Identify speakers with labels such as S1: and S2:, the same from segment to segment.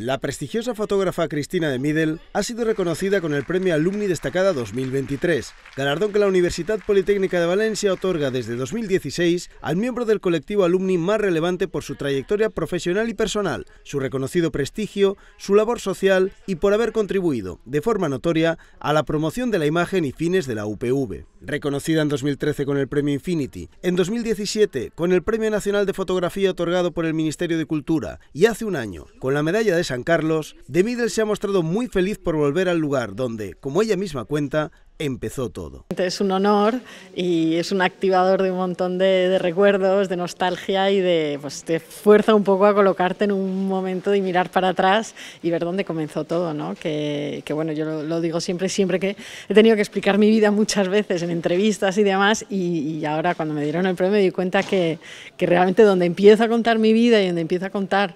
S1: La prestigiosa fotógrafa Cristina de Middel ha sido reconocida con el Premio Alumni Destacada 2023, galardón que la Universidad Politécnica de Valencia otorga desde 2016 al miembro del colectivo alumni más relevante por su trayectoria profesional y personal, su reconocido prestigio, su labor social y por haber contribuido, de forma notoria, a la promoción de la imagen y fines de la UPV reconocida en 2013 con el Premio Infinity, en 2017 con el Premio Nacional de Fotografía otorgado por el Ministerio de Cultura y hace un año con la Medalla de San Carlos, De se ha mostrado muy feliz por volver al lugar donde, como ella misma cuenta, empezó todo.
S2: Es un honor y es un activador de un montón de, recuerdos, de nostalgia y de, pues, te fuerza un poco a colocarte en un momento y mirar para atrás y ver dónde comenzó todo, ¿no? Que, bueno, yo lo, digo siempre, siempre que he tenido que explicar mi vida muchas veces en entrevistas y demás y, ahora cuando me dieron el premio me di cuenta que, que realmente donde empiezo a contar mi vida y donde empiezo a contar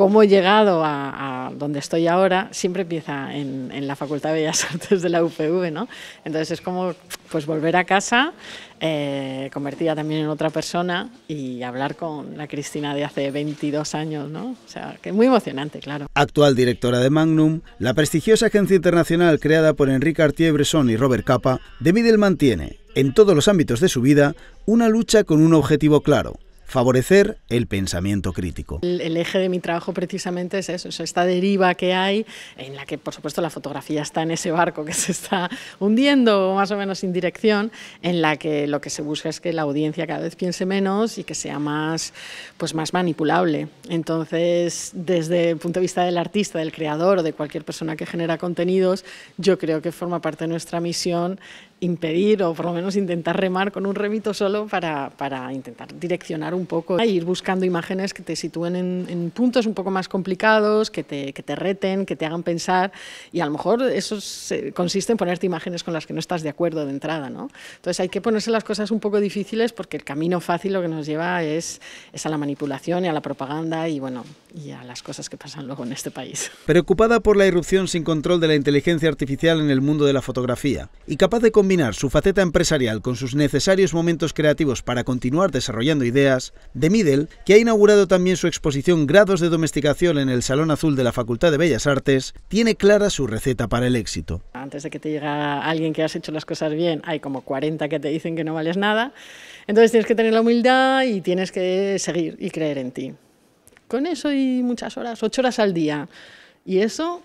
S2: cómo he llegado a, donde estoy ahora siempre empieza en, la Facultad de Bellas Artes de la UPV, ¿no? Entonces es como pues volver a casa, eh, convertida también en otra persona y hablar con la Cristina de hace 22 años, ¿no? O sea, que es muy emocionante, claro.
S1: Actual directora de Magnum, la prestigiosa agencia internacional creada por Enrique Artier-Bresson y Robert Capa, de Middle mantiene, en todos los ámbitos de su vida, una lucha con un objetivo claro, favorecer el pensamiento crítico.
S2: El, eje de mi trabajo precisamente es eso, es esta deriva que hay, en la que por supuesto la fotografía está en ese barco que se está hundiendo, más o menos sin dirección, en la que lo que se busca es que la audiencia cada vez piense menos y que sea más, pues más manipulable. Entonces, desde el punto de vista del artista, del creador o de cualquier persona que genera contenidos, yo creo que forma parte de nuestra misión impedir o por lo menos intentar remar con un remito solo para, para intentar direccionar un poco e ir buscando imágenes que te sitúen en, puntos un poco más complicados, que te, que te, reten, que te hagan pensar y a lo mejor eso consiste en ponerte imágenes con las que no estás de acuerdo de entrada. ¿no? Entonces hay que ponerse las cosas un poco difíciles porque el camino fácil lo que nos lleva es, es a la manipulación y a la propaganda y bueno y a las cosas que pasan luego en este país.
S1: Preocupada por la irrupción sin control de la inteligencia artificial en el mundo de la fotografía y capaz de combinar su faceta empresarial con sus necesarios momentos creativos para continuar desarrollando ideas, The Middle, que ha inaugurado también su exposición Grados de Domesticación en el Salón Azul de la Facultad de Bellas Artes, tiene clara su receta para el éxito.
S2: Antes de que te llegue alguien que has hecho las cosas bien, hay como 40 que te dicen que no vales nada, entonces tienes que tener la humildad y tienes que seguir y creer en ti. Con eso y muchas horas, ocho horas al día, y eso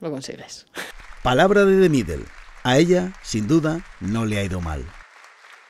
S2: lo consigues.
S1: Palabra de The Middle. A ella, sin duda, no le ha ido mal.